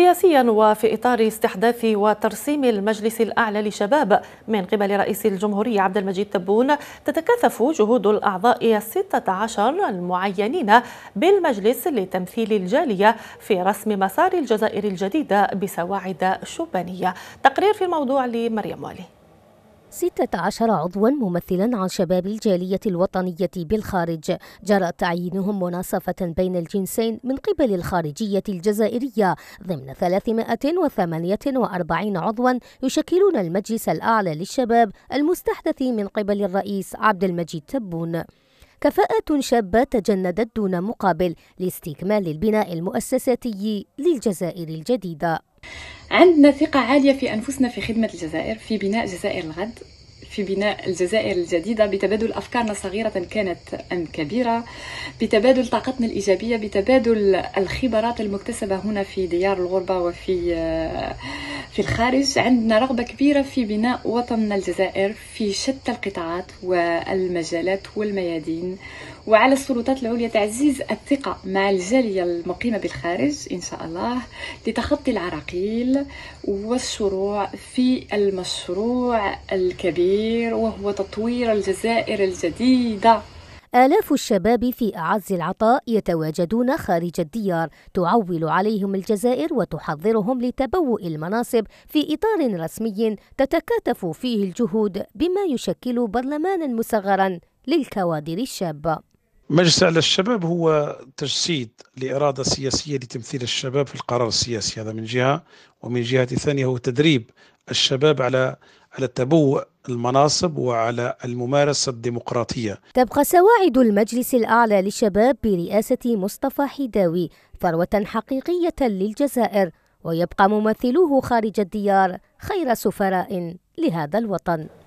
سياسيا وفي إطار استحداث وترسيم المجلس الأعلى لشباب من قبل رئيس الجمهورية عبد المجيد تبون تتكثف جهود الأعضاء الستة عشر المعينين بالمجلس لتمثيل الجالية في رسم مسار الجزائر الجديدة بسواعد شبانية تقرير في الموضوع لمريم والي 16 عضوا ممثلا عن شباب الجالية الوطنية بالخارج جرى تعيينهم مناصفة بين الجنسين من قبل الخارجية الجزائرية ضمن 348 عضوا يشكلون المجلس الأعلى للشباب المستحدث من قبل الرئيس عبد المجيد تبون كفاءة شابة تجندت دون مقابل لاستكمال البناء المؤسساتي للجزائر الجديدة عندنا ثقة عالية في أنفسنا في خدمة الجزائر في بناء جزائر الغد في بناء الجزائر الجديدة بتبادل أفكارنا صغيرة كانت أم كبيرة بتبادل طاقتنا الإيجابية بتبادل الخبرات المكتسبة هنا في ديار الغربة وفي آه، في الخارج عندنا رغبة كبيرة في بناء وطننا الجزائر في شتى القطاعات والمجالات والميادين وعلى السلطات العليا تعزيز الثقة مع الجالية المقيمة بالخارج إن شاء الله لتخطي العراقيل والشروع في المشروع الكبير وهو تطوير الجزائر الجديدة آلاف الشباب في أعز العطاء يتواجدون خارج الديار تعول عليهم الجزائر وتحضرهم لتبوء المناصب في إطار رسمي تتكاتف فيه الجهود بما يشكل برلمانا مصغرا للكوادر الشابة مجلس على الشباب هو تجسيد لإرادة سياسية لتمثيل الشباب في القرار السياسي هذا من جهة ومن جهة ثانية هو تدريب الشباب على على تبوء المناصب وعلى الممارسة الديمقراطية تبقى سواعد المجلس الأعلى للشباب برئاسة مصطفى حداوي ثروة حقيقية للجزائر ويبقى ممثلوه خارج الديار خير سفراء لهذا الوطن